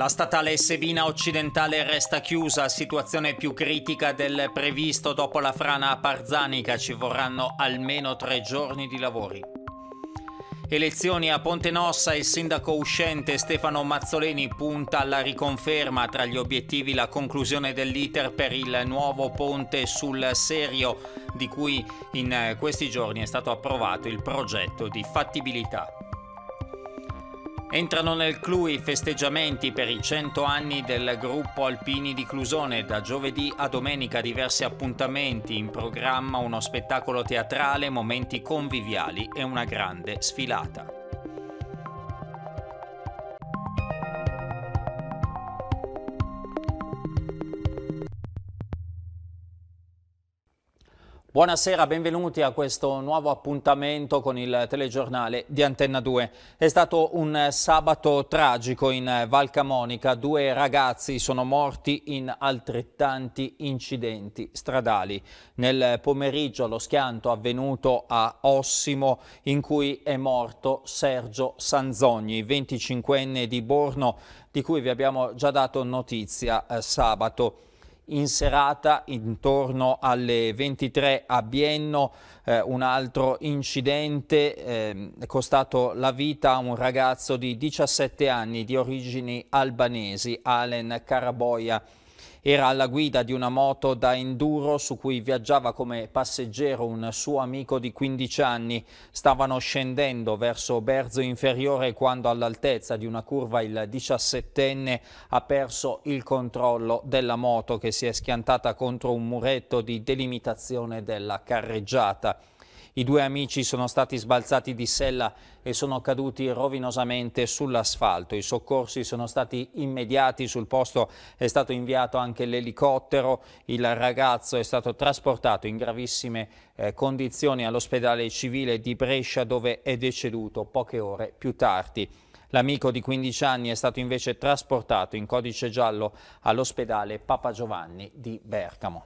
La statale Sevina occidentale resta chiusa, situazione più critica del previsto dopo la frana a Parzanica, ci vorranno almeno tre giorni di lavori. Elezioni a Ponte Nossa, il sindaco uscente Stefano Mazzoleni punta alla riconferma tra gli obiettivi la conclusione dell'iter per il nuovo ponte sul Serio, di cui in questi giorni è stato approvato il progetto di fattibilità. Entrano nel clou i festeggiamenti per i 100 anni del gruppo Alpini di Clusone. Da giovedì a domenica diversi appuntamenti, in programma uno spettacolo teatrale, momenti conviviali e una grande sfilata. Buonasera, benvenuti a questo nuovo appuntamento con il telegiornale di Antenna 2. È stato un sabato tragico in Val Camonica. Due ragazzi sono morti in altrettanti incidenti stradali. Nel pomeriggio lo schianto avvenuto a Ossimo in cui è morto Sergio Sanzogni, 25enne di Borno, di cui vi abbiamo già dato notizia eh, sabato in serata intorno alle 23 a Bienno eh, un altro incidente eh, è costato la vita a un ragazzo di 17 anni di origini albanesi, Alen Caraboia era alla guida di una moto da enduro su cui viaggiava come passeggero un suo amico di 15 anni. Stavano scendendo verso Berzo inferiore quando all'altezza di una curva il 17enne ha perso il controllo della moto che si è schiantata contro un muretto di delimitazione della carreggiata. I due amici sono stati sbalzati di sella e sono caduti rovinosamente sull'asfalto. I soccorsi sono stati immediati sul posto, è stato inviato anche l'elicottero, il ragazzo è stato trasportato in gravissime eh, condizioni all'ospedale civile di Brescia dove è deceduto poche ore più tardi. L'amico di 15 anni è stato invece trasportato in codice giallo all'ospedale Papa Giovanni di Bergamo.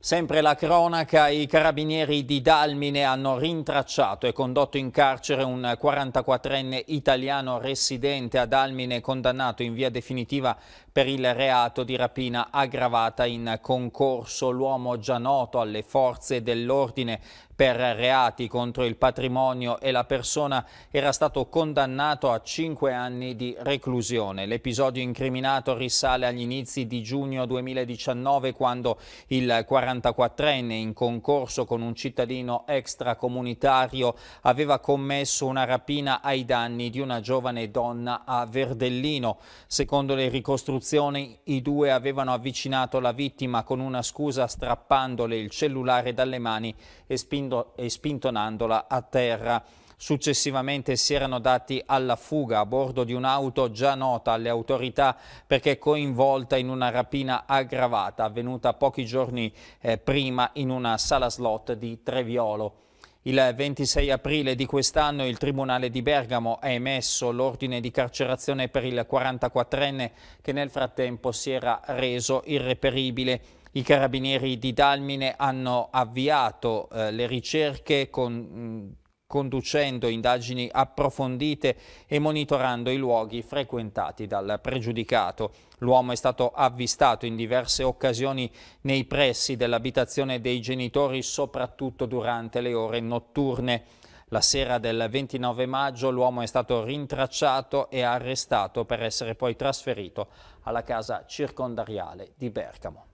Sempre la cronaca, i carabinieri di Dalmine hanno rintracciato e condotto in carcere un 44enne italiano residente a Dalmine condannato in via definitiva per il reato di rapina aggravata in concorso. L'uomo già noto alle forze dell'ordine per reati contro il patrimonio e la persona era stato condannato a 5 anni di reclusione. L'episodio incriminato risale agli inizi di giugno 2019 quando il 44enne in concorso con un cittadino extracomunitario aveva commesso una rapina ai danni di una giovane donna a Verdellino. Secondo le ricostruzioni sezione i due avevano avvicinato la vittima con una scusa strappandole il cellulare dalle mani e, spindo, e spintonandola a terra. Successivamente si erano dati alla fuga a bordo di un'auto già nota alle autorità perché coinvolta in una rapina aggravata avvenuta pochi giorni eh, prima in una sala slot di Treviolo. Il 26 aprile di quest'anno il Tribunale di Bergamo ha emesso l'ordine di carcerazione per il 44enne che nel frattempo si era reso irreperibile. I carabinieri di Dalmine hanno avviato eh, le ricerche con, mm, conducendo indagini approfondite e monitorando i luoghi frequentati dal pregiudicato. L'uomo è stato avvistato in diverse occasioni nei pressi dell'abitazione dei genitori, soprattutto durante le ore notturne. La sera del 29 maggio l'uomo è stato rintracciato e arrestato per essere poi trasferito alla casa circondariale di Bergamo.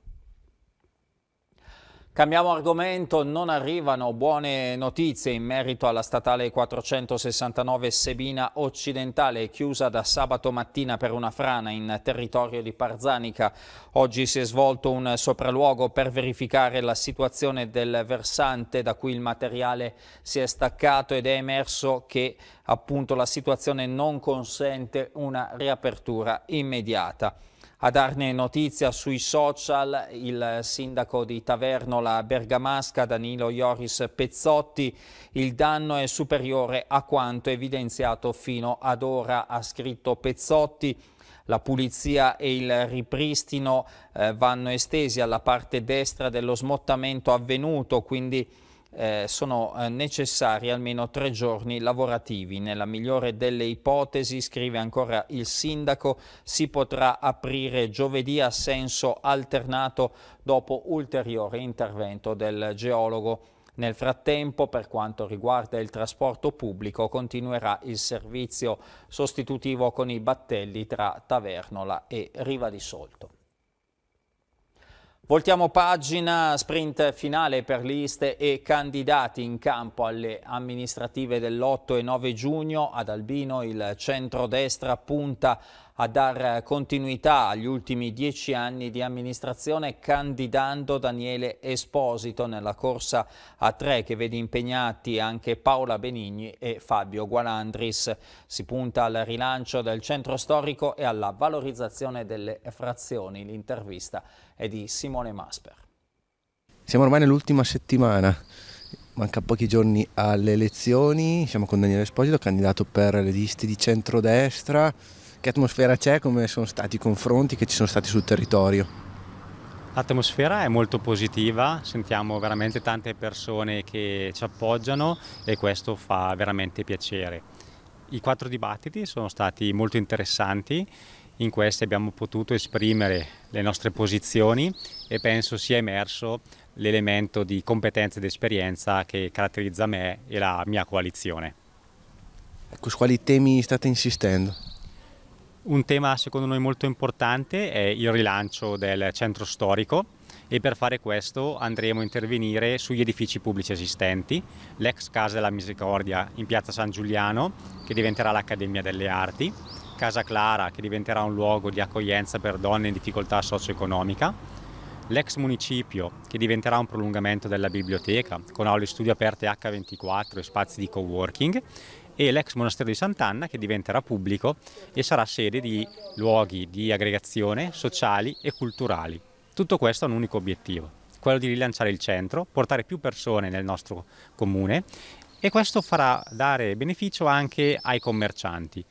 Cambiamo argomento, non arrivano buone notizie in merito alla statale 469 Sebina Occidentale, chiusa da sabato mattina per una frana in territorio di Parzanica. Oggi si è svolto un sopralluogo per verificare la situazione del versante da cui il materiale si è staccato ed è emerso che appunto la situazione non consente una riapertura immediata. A darne notizia sui social il sindaco di Tavernola Bergamasca Danilo Ioris Pezzotti. Il danno è superiore a quanto evidenziato fino ad ora, ha scritto Pezzotti. La pulizia e il ripristino eh, vanno estesi alla parte destra dello smottamento avvenuto, quindi eh, sono eh, necessari almeno tre giorni lavorativi. Nella migliore delle ipotesi, scrive ancora il sindaco, si potrà aprire giovedì a senso alternato dopo ulteriore intervento del geologo. Nel frattempo, per quanto riguarda il trasporto pubblico, continuerà il servizio sostitutivo con i battelli tra Tavernola e Riva di Solto. Voltiamo pagina, sprint finale per liste e candidati in campo alle amministrative dell'8 e 9 giugno. Ad Albino il centrodestra punta a dar continuità agli ultimi dieci anni di amministrazione candidando Daniele Esposito nella corsa a tre che vede impegnati anche Paola Benigni e Fabio Gualandris. Si punta al rilancio del centro storico e alla valorizzazione delle frazioni. L'intervista è di Simone Masper. Siamo ormai nell'ultima settimana, manca pochi giorni alle elezioni, siamo con Daniele Esposito, candidato per le liste di centrodestra, che atmosfera c'è? Come sono stati i confronti che ci sono stati sul territorio? L'atmosfera è molto positiva, sentiamo veramente tante persone che ci appoggiano e questo fa veramente piacere. I quattro dibattiti sono stati molto interessanti, in questi abbiamo potuto esprimere le nostre posizioni e penso sia emerso l'elemento di competenza ed esperienza che caratterizza me e la mia coalizione. Ecco, su quali temi state insistendo? Un tema secondo noi molto importante è il rilancio del centro storico e per fare questo andremo a intervenire sugli edifici pubblici esistenti, l'ex Casa della Misericordia in piazza San Giuliano che diventerà l'Accademia delle Arti, Casa Clara che diventerà un luogo di accoglienza per donne in difficoltà socio-economica, l'ex municipio che diventerà un prolungamento della biblioteca con aule studio aperte H24 e spazi di coworking e l'ex monastero di Sant'Anna che diventerà pubblico e sarà sede di luoghi di aggregazione sociali e culturali. Tutto questo ha un unico obiettivo, quello di rilanciare il centro, portare più persone nel nostro comune e questo farà dare beneficio anche ai commercianti,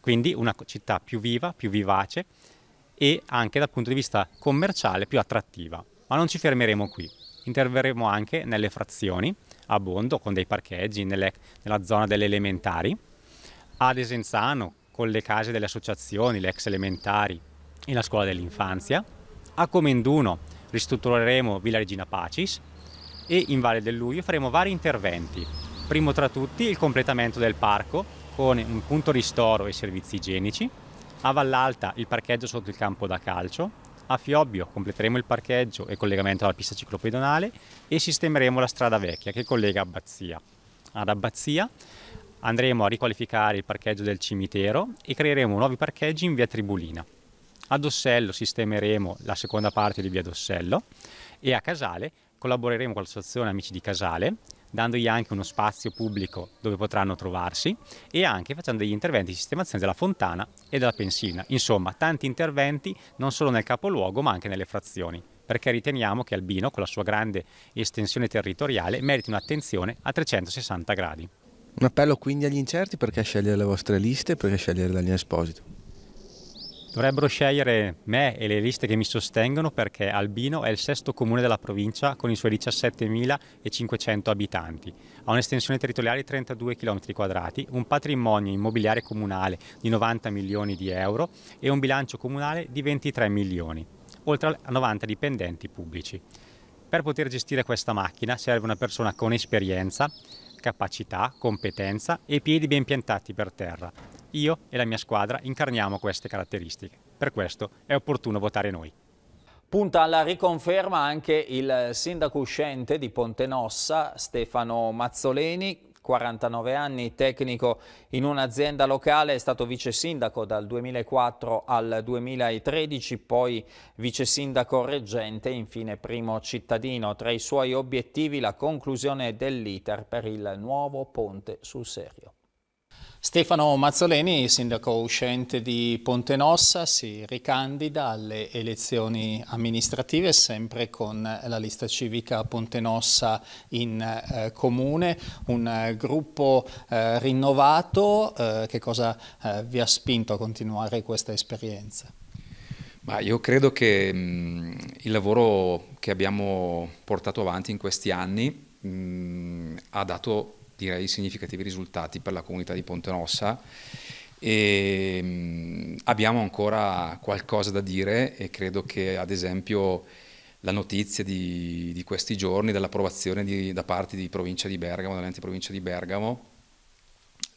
quindi una città più viva, più vivace e anche dal punto di vista commerciale più attrattiva. Ma non ci fermeremo qui, interverremo anche nelle frazioni a Bondo con dei parcheggi nelle, nella zona delle elementari, ad Esenzano con le case delle associazioni, le ex elementari e la scuola dell'infanzia, a Comenduno ristruttureremo Villa Regina Pacis e in Valle del Luglio faremo vari interventi, primo tra tutti il completamento del parco con un punto ristoro e servizi igienici, a Vallalta il parcheggio sotto il campo da calcio, a Fiobbio completeremo il parcheggio e collegamento alla pista ciclopedonale e sistemeremo la strada vecchia che collega Abbazia. Ad Abbazia andremo a riqualificare il parcheggio del cimitero e creeremo nuovi parcheggi in via Tribulina. Ad Ossello sistemeremo la seconda parte di via Dossello e a Casale collaboreremo con l'associazione Amici di Casale dandogli anche uno spazio pubblico dove potranno trovarsi e anche facendo degli interventi di sistemazione della fontana e della pensina. Insomma, tanti interventi non solo nel capoluogo ma anche nelle frazioni perché riteniamo che Albino, con la sua grande estensione territoriale, meriti un'attenzione a 360 gradi. Un appello quindi agli incerti perché scegliere le vostre liste e perché scegliere Daniele Esposito. Dovrebbero scegliere me e le liste che mi sostengono perché Albino è il sesto comune della provincia con i suoi 17.500 abitanti. Ha un'estensione territoriale di 32 km 2 un patrimonio immobiliare comunale di 90 milioni di euro e un bilancio comunale di 23 milioni, oltre a 90 dipendenti pubblici. Per poter gestire questa macchina serve una persona con esperienza, capacità, competenza e piedi ben piantati per terra. Io e la mia squadra incarniamo queste caratteristiche. Per questo è opportuno votare noi. Punta alla riconferma anche il sindaco uscente di Ponte Nossa, Stefano Mazzoleni, 49 anni, tecnico in un'azienda locale, è stato vice sindaco dal 2004 al 2013, poi vice sindaco reggente e infine primo cittadino. Tra i suoi obiettivi la conclusione dell'iter per il nuovo ponte sul serio. Stefano Mazzoleni, sindaco uscente di Pontenossa, si ricandida alle elezioni amministrative sempre con la lista civica Pontenossa in eh, comune, un eh, gruppo eh, rinnovato, eh, che cosa eh, vi ha spinto a continuare questa esperienza? Ma io credo che mh, mm, il lavoro che abbiamo portato avanti in questi anni mh, mm, ha dato direi significativi risultati per la comunità di Pontenossa e ehm, abbiamo ancora qualcosa da dire e credo che ad esempio la notizia di, di questi giorni dell'approvazione di, da parte di provincia di Bergamo, dell'ente provincia di Bergamo,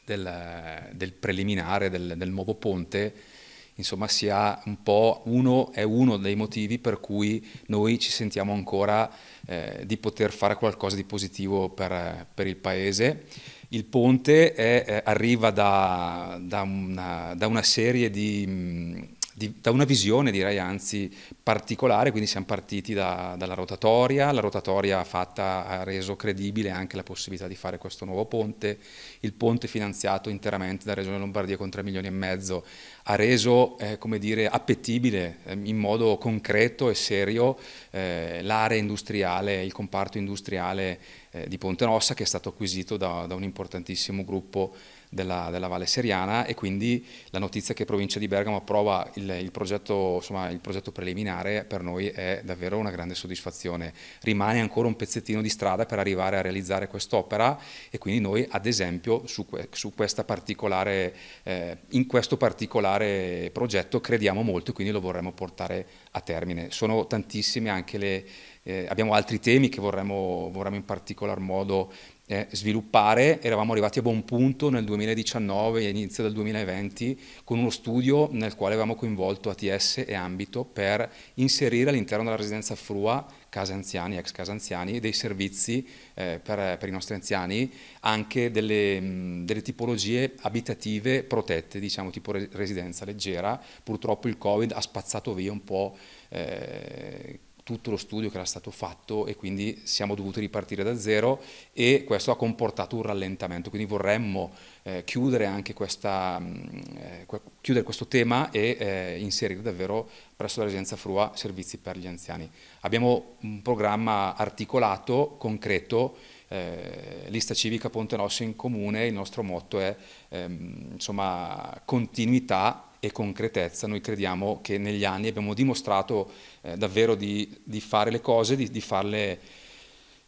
del, del preliminare del, del nuovo ponte insomma si ha un po' uno è uno dei motivi per cui noi ci sentiamo ancora eh, di poter fare qualcosa di positivo per, per il paese. Il ponte è, eh, arriva da, da, una, da, una, serie di... Mh, mm, di, da una visione direi anzi particolare, quindi siamo partiti da, dalla rotatoria, la rotatoria fatta ha reso credibile anche la possibilità di fare questo nuovo ponte, il ponte finanziato interamente dalla Regione Lombardia con 3 milioni e mezzo ha reso eh, come dire, appetibile eh, in modo concreto e serio eh, l'area industriale, il comparto industriale eh, di Ponte Nossa che è stato acquisito da, da un importantissimo gruppo della, della Valle Seriana e quindi la notizia che Provincia di Bergamo approva il, il, progetto, insomma, il progetto preliminare per noi è davvero una grande soddisfazione. Rimane ancora un pezzettino di strada per arrivare a realizzare quest'opera e quindi noi ad esempio su, su questa particolare, eh, in questo particolare progetto crediamo molto e quindi lo vorremmo portare a termine. Sono tantissime anche le... Eh, abbiamo altri temi che vorremmo, vorremmo in particolar modo eh, sviluppare, eravamo arrivati a buon punto nel 2019 e inizio del 2020 con uno studio nel quale avevamo coinvolto ATS e Ambito per inserire all'interno della residenza Frua casa anziani, ex casa anziani, dei servizi eh, per, per, i nostri anziani, anche delle, mm, delle, tipologie abitative protette, diciamo tipo residenza leggera. Purtroppo il Covid ha spazzato via un po' eh, tutto lo studio che era stato fatto e quindi siamo dovuti ripartire da zero e questo ha comportato un rallentamento, quindi vorremmo eh, chiudere anche questa, mm, eh, chiudere questo tema e eh, inserire davvero presso la Residenza Frua servizi per gli anziani. Abbiamo un programma articolato, concreto, eh, lista civica Ponte Nosso in comune, il nostro motto è ehm, insomma, continuità e concretezza. Noi crediamo che negli anni abbiamo dimostrato eh, davvero di, di, fare le cose, di, di, farle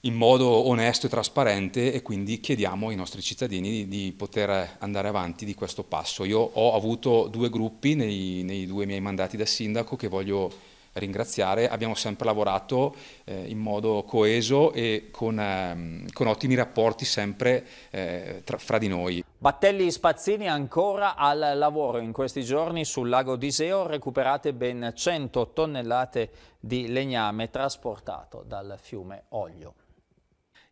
in modo onesto e trasparente e quindi chiediamo ai nostri cittadini di, di poter andare avanti di questo passo. Io ho avuto due gruppi nei, nei, due miei mandati da sindaco che voglio ringraziare, abbiamo sempre lavorato eh, in modo coeso e con, ehm, con ottimi rapporti sempre eh, tra, fra di noi. Battelli Spazzini ancora al lavoro in questi giorni sul lago d'Iseo recuperate ben 100 tonnellate di legname trasportato dal fiume Oglio.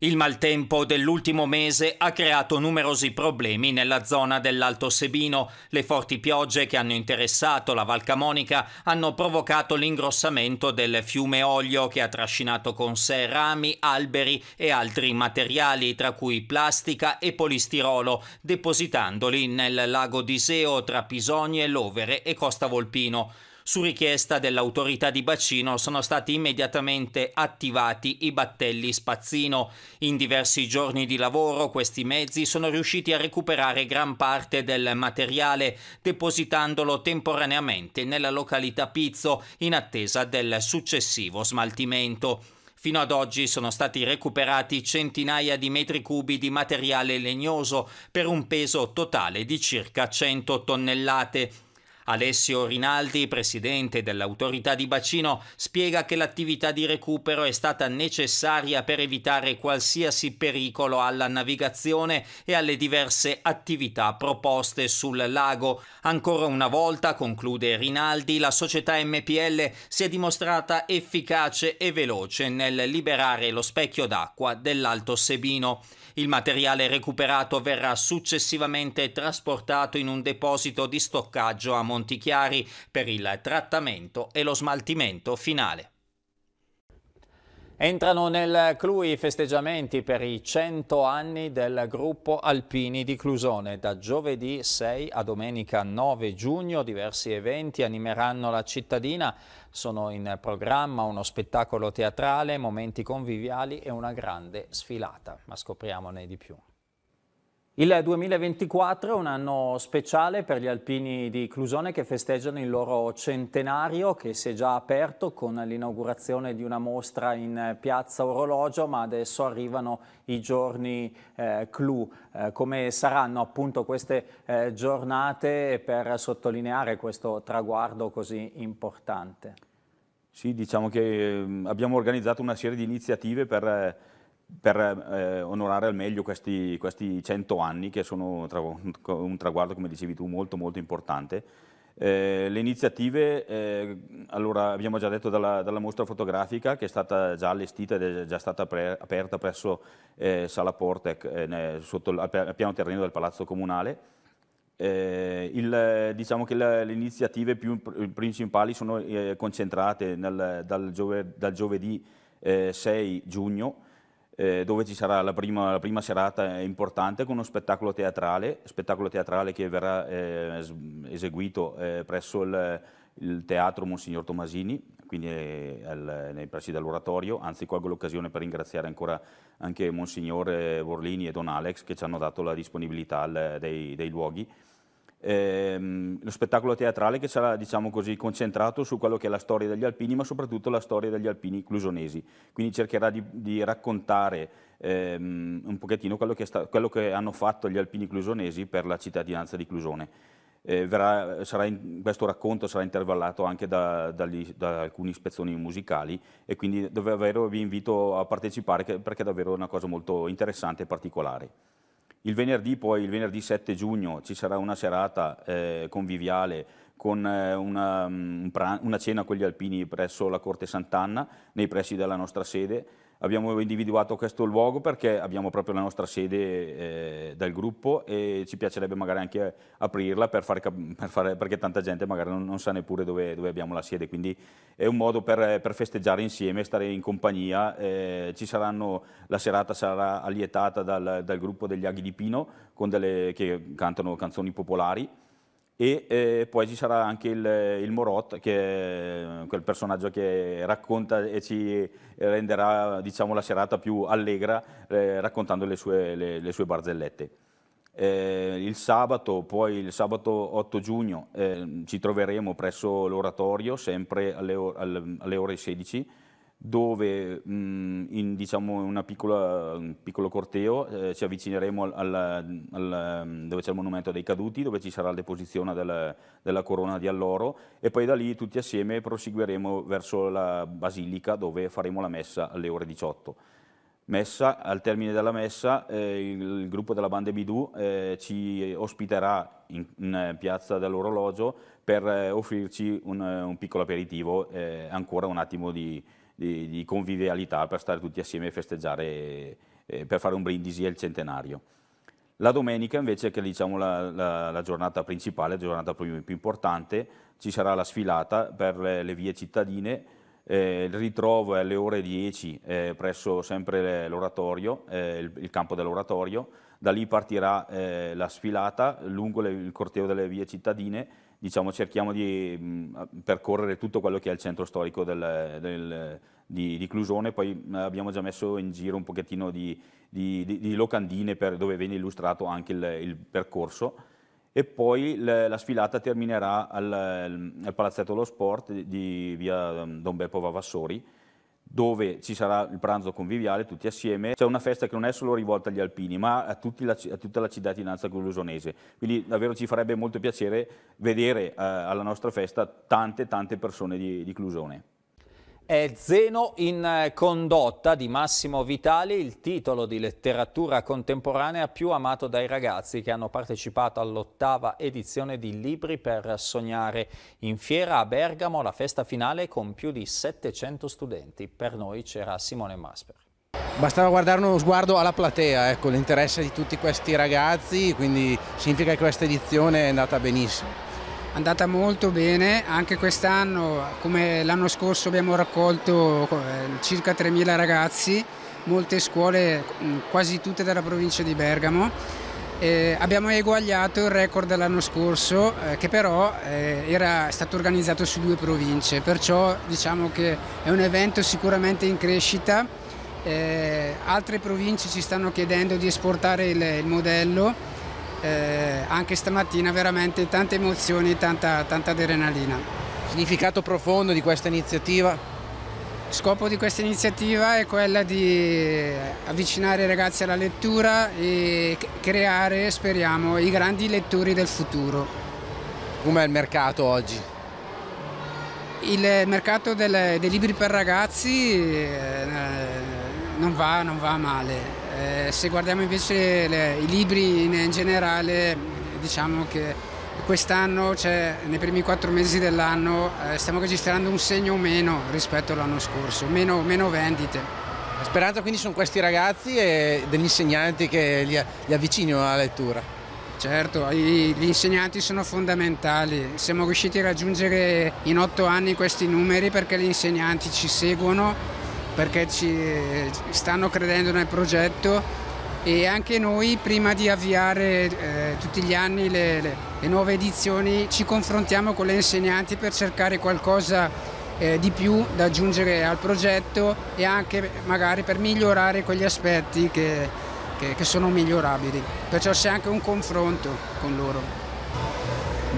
Il maltempo dell'ultimo mese ha creato numerosi problemi nella zona dell'Alto Sebino. Le forti piogge che hanno interessato la Val Camonica hanno provocato l'ingrossamento del fiume Olio che ha trascinato con sé rami, alberi e altri materiali, tra cui plastica e polistirolo, depositandoli nel lago Diseo tra Pisogne, Lovere e Costa Volpino. Su richiesta dell'autorità di bacino sono stati immediatamente attivati i battelli spazzino. In diversi giorni di lavoro questi mezzi sono riusciti a recuperare gran parte del materiale, depositandolo temporaneamente nella località Pizzo in attesa del successivo smaltimento. Fino ad oggi sono stati recuperati centinaia di metri cubi di materiale legnoso per un peso totale di circa 100 tonnellate. Alessio Rinaldi, presidente dell'autorità di bacino, spiega che l'attività di recupero è stata necessaria per evitare qualsiasi pericolo alla navigazione e alle diverse attività proposte sul lago. Ancora una volta, conclude Rinaldi, la società MPL si è dimostrata efficace e veloce nel liberare lo specchio d'acqua dell'Alto Sebino. Il materiale recuperato verrà successivamente trasportato in un deposito di stoccaggio a Montichiari per il trattamento e lo smaltimento finale. Entrano nel clou i festeggiamenti per i 100 anni del gruppo Alpini di Clusone. Da giovedì 6 a domenica 9 giugno diversi eventi animeranno la cittadina. Sono in programma uno spettacolo teatrale, momenti conviviali e una grande sfilata. Ma scopriamone di più. Il 2024 è un anno speciale per gli alpini di Clusone che festeggiano il loro centenario che si è già aperto con l'inaugurazione di una mostra in piazza Orologio ma adesso arrivano i giorni eh, clou. Eh, come saranno appunto queste eh, giornate per sottolineare questo traguardo così importante? Sì, diciamo che ehm, abbiamo organizzato una serie di iniziative per eh, per eh, onorare al meglio questi, questi 100 anni, che sono tra, un traguardo, come dicevi tu, molto molto importante. Eh, le iniziative, eh, allora, abbiamo già detto dalla, dalla, mostra fotografica che è stata già allestita ed è già stata pre, aperta presso eh, Sala Portec, eh, sotto, al, al piano terreno del Palazzo Comunale, eh, il, diciamo che le, le iniziative più principali sono eh, concentrate nel, dal, giove, dal, giovedì eh, 6 giugno eh, dove ci sarà la prima, la prima, serata importante con uno spettacolo teatrale, spettacolo teatrale che verrà eh, eseguito eh, presso il, il, Teatro Monsignor Tomasini, quindi eh, al, nei pressi dell'oratorio, anzi colgo l'occasione per ringraziare ancora anche Monsignore eh, Borlini e Don Alex che ci hanno dato la disponibilità al, dei, dei luoghi ehm, lo spettacolo teatrale che sarà diciamo così, concentrato su quello che è la storia degli alpini, ma soprattutto la storia degli alpini clusonesi. Quindi cercherà di, di raccontare ehm, un pochettino quello che, sta, quello che hanno fatto gli alpini clusonesi per la cittadinanza di Clusone. Eh, verrà, in, questo racconto sarà intervallato anche da, da, lì, da, alcuni spezzoni musicali e quindi davvero vi invito a partecipare che, perché è davvero una cosa molto interessante e particolare. Il venerdì poi, il venerdì 7 giugno, ci sarà una serata eh, conviviale con eh, una, mm, una, cena con gli alpini presso la Corte Sant'Anna, nei pressi della nostra sede, Abbiamo individuato questo luogo perché abbiamo proprio la nostra sede eh, del gruppo e ci piacerebbe magari anche aprirla per far, per fare, perché tanta gente magari non, non sa neppure dove, dove, abbiamo la sede, quindi è un modo per, per festeggiare insieme, stare in compagnia. Eh, saranno, la serata sarà allietata dal, dal gruppo degli Aghi di Pino delle, che cantano canzoni popolari e eh, poi ci sarà anche il, il Morot, che è quel personaggio che racconta e ci renderà diciamo, la serata più allegra eh, raccontando le sue, le, le sue barzellette. Eh, il sabato, poi il sabato 8 giugno, eh, ci troveremo presso l'oratorio, sempre alle, alle, alle ore 16, dove mh, in diciamo, piccola, un piccolo corteo eh, ci avvicineremo al, al, al, dove c'è il monumento dei caduti, dove ci sarà la deposizione del, della corona di alloro e poi da lì tutti assieme proseguiremo verso la basilica dove faremo la messa alle ore 18. Messa, al termine della messa eh, il, il, gruppo della banda Bidù eh, ci ospiterà in, in piazza dell'orologio per eh, offrirci un, un, piccolo aperitivo, eh, ancora un attimo di, di, di convivialità per stare tutti assieme e festeggiare, eh, per fare un brindisi al centenario. La domenica invece, che è diciamo, la, la, la, giornata principale, la giornata più, più, importante, ci sarà la sfilata per le, le vie cittadine, eh, il ritrovo è alle ore 10 eh, presso sempre l'oratorio, eh, il, il, campo dell'oratorio, da lì partirà eh, la sfilata lungo le, il corteo delle vie cittadine, diciamo cerchiamo di mh, mm, percorrere tutto quello che è il centro storico del, del, di, di, Clusone, poi eh, abbiamo già messo in giro un pochettino di, di, di locandine per, dove viene illustrato anche il, il percorso e poi le, la sfilata terminerà al, al Palazzetto dello Sport di via mm, Don Beppo Vavassori, dove ci sarà il pranzo conviviale tutti assieme. C'è una festa che non è solo rivolta agli alpini, ma a, la, a tutta la cittadinanza glusonese. Quindi davvero ci farebbe molto piacere vedere eh, alla nostra festa tante, tante persone di, di Clusone. È Zeno in eh, condotta di Massimo Vitali, il titolo di letteratura contemporanea più amato dai ragazzi che hanno partecipato all'ottava edizione di Libri per Sognare. In fiera a Bergamo la festa finale con più di 700 studenti. Per noi c'era Simone Masper. Bastava guardare uno sguardo alla platea, ecco, l'interesse di tutti questi ragazzi, quindi significa che questa edizione è andata benissimo andata molto bene, anche quest'anno come l'anno scorso abbiamo raccolto eh, circa 3.000 ragazzi, molte scuole mm, quasi tutte della provincia di Bergamo. Eh, abbiamo eguagliato il record dell'anno scorso eh, che però eh, era stato organizzato su due province, perciò diciamo che è un evento sicuramente in crescita. Eh, altre province ci stanno chiedendo di esportare il, il modello eh, anche stamattina veramente tante emozioni, tanta, tanta adrenalina. Significato profondo di questa iniziativa? scopo di questa iniziativa è quella di avvicinare i ragazzi alla lettura e creare, speriamo, i grandi lettori del futuro. Com'è il mercato oggi? Il mercato del, dei libri per ragazzi eh, non, va, non va male, eh, se guardiamo invece le, i libri in, in, generale, diciamo che quest'anno, cioè nei primi quattro mesi dell'anno, eh, stiamo registrando un segno meno rispetto all'anno scorso, meno, meno vendite. La speranza quindi sono questi ragazzi e degli insegnanti che li, li avvicinano alla lettura. Certo, i, gli insegnanti sono fondamentali, siamo riusciti a raggiungere in otto anni questi numeri perché gli insegnanti ci seguono perché ci stanno credendo nel progetto e anche noi prima di avviare eh, tutti gli anni le, le, le, nuove edizioni ci confrontiamo con le insegnanti per cercare qualcosa eh, di più da aggiungere al progetto e anche magari per migliorare quegli aspetti che, che, che sono migliorabili. Perciò c'è anche un confronto con loro.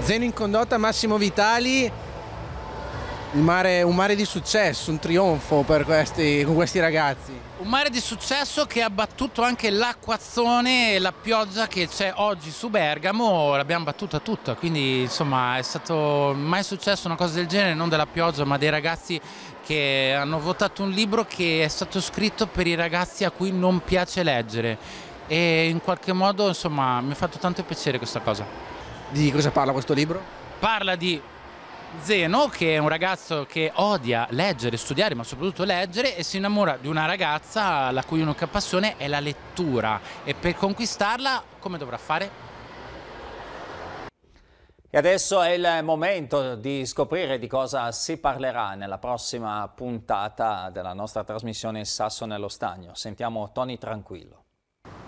Zeno in condotta Massimo Vitali, mare, un mare di successo, un trionfo per questi, con questi ragazzi. Un mare di successo che ha battuto anche l'acquazzone e la pioggia che c'è oggi su Bergamo, l'abbiamo battuta tutta, quindi insomma è stato mai successo una cosa del genere, non della pioggia ma dei ragazzi che hanno votato un libro che è stato scritto per i ragazzi a cui non piace leggere e in qualche modo insomma mi ha fatto tanto piacere questa cosa. Di cosa parla questo libro? Parla di Zeno, che è un ragazzo che odia leggere, studiare, ma soprattutto leggere, e si innamora di una ragazza la cui unica passione è la lettura. E per conquistarla, come dovrà fare? E adesso è il momento di scoprire di cosa si parlerà nella prossima puntata della nostra trasmissione Sasso nello Stagno. Sentiamo Tony Tranquillo.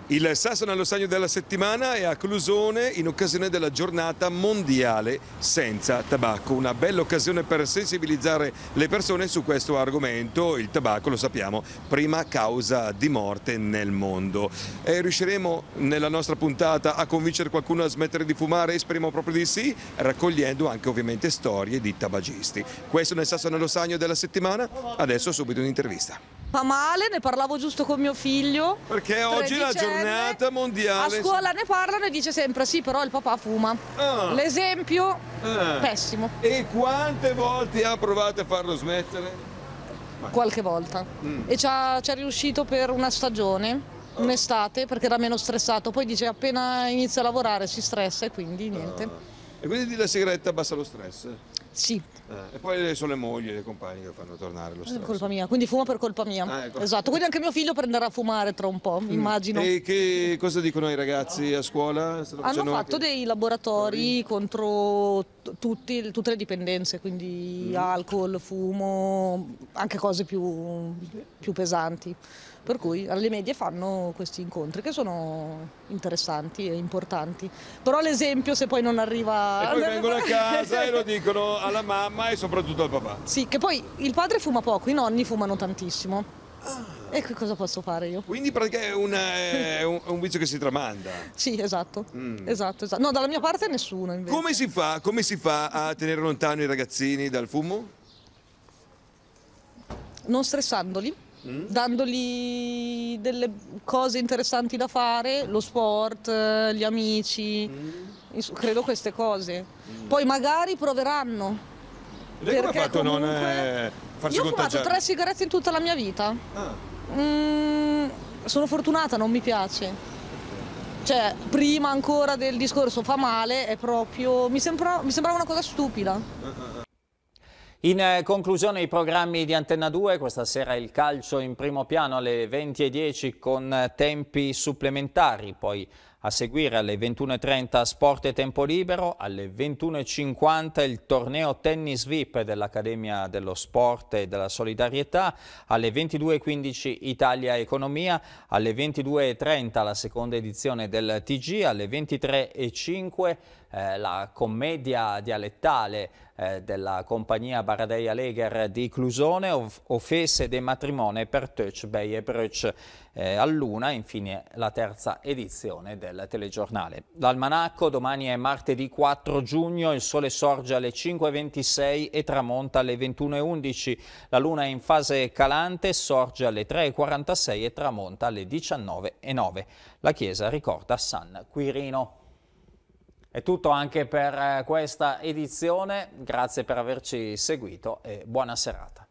Il Sassano allo stagno della settimana è a Clusone in occasione della giornata mondiale senza tabacco. Una bella occasione per sensibilizzare le persone su questo argomento. Il tabacco, lo sappiamo, prima causa di morte nel mondo. E riusciremo nella nostra puntata a convincere qualcuno a smettere di fumare? Speriamo proprio di sì, raccogliendo anche ovviamente storie di tabagisti. Questo nel Sassano allo stagno della settimana. Adesso subito un'intervista. Fa male, ne parlavo giusto con mio figlio. Perché oggi è la giornata mondiale. A scuola ne parlano e dice sempre sì, però il papà fuma. Ah. L'esempio ah. pessimo. E quante volte ha provato a farlo smettere? Qualche volta. Mm. E ci è riuscito per una stagione oh. un'estate perché era meno stressato, poi dice appena inizia a lavorare si stressa e quindi niente. Ah. E quindi la sigaretta abbassa lo stress? Sì. Eh, e poi sono le mogli e le compagne che fanno tornare lo eh, stesso. È colpa mia, quindi fumo per colpa mia. Ah, ecco. Esatto, quindi anche mio figlio prenderà a fumare tra un po', mm. immagino. E che cosa dicono i ragazzi a scuola? Stanno Hanno fatto anche... dei laboratori oh, contro tutti, tutte le dipendenze, quindi mm. alcol, fumo, anche cose più, più pesanti. Per cui alle medie fanno questi incontri che sono interessanti e importanti. Però l'esempio se poi non arriva... E poi vengono a casa e lo dicono alla mamma mamma e soprattutto al papà. Sì, che poi il padre fuma poco, i nonni fumano tantissimo. Ah. E che cosa posso fare io? Quindi è, è, un, è un, vizio che si tramanda. sì, esatto. Mm. esatto. esatto. No, dalla mia parte nessuno invece. Come si, fa, come si fa a tenere lontano i ragazzini dal fumo? Non stressandoli, mm. dandogli delle cose interessanti da fare, lo sport, gli amici, mm. credo queste cose. Mm. Poi magari proveranno lei come ha fatto comunque... non eh, farsi Io ho fumato tre sigarette in tutta la mia vita. Ah. Mm, sono fortunata, non mi piace. Cioè, prima ancora del discorso fa male, è proprio... mi, sembra... mi sembrava una cosa stupida. In eh, conclusione i programmi di Antenna 2, questa sera il calcio in primo piano alle 20.10 con tempi supplementari, poi a seguire alle 21.30 sport e tempo libero, alle 21.50 il torneo tennis VIP dell'Accademia dello Sport e della Solidarietà, alle 22.15 Italia Economia, alle 22.30 la seconda edizione del TG, alle 23.05 eh, la commedia dialettale eh, della compagnia Baradeia Leger di Clusone, Offese de matrimone per Teutsch, Bei e Breuch eh, a Luna, infine la terza edizione del telegiornale. L'almanacco, domani è martedì 4 giugno, il sole sorge alle 5.26 e tramonta alle 21.11, la luna è in fase calante, sorge alle 3.46 e tramonta alle 19.09. La chiesa ricorda San Quirino. È tutto anche per eh, questa edizione, grazie per averci seguito e buona serata.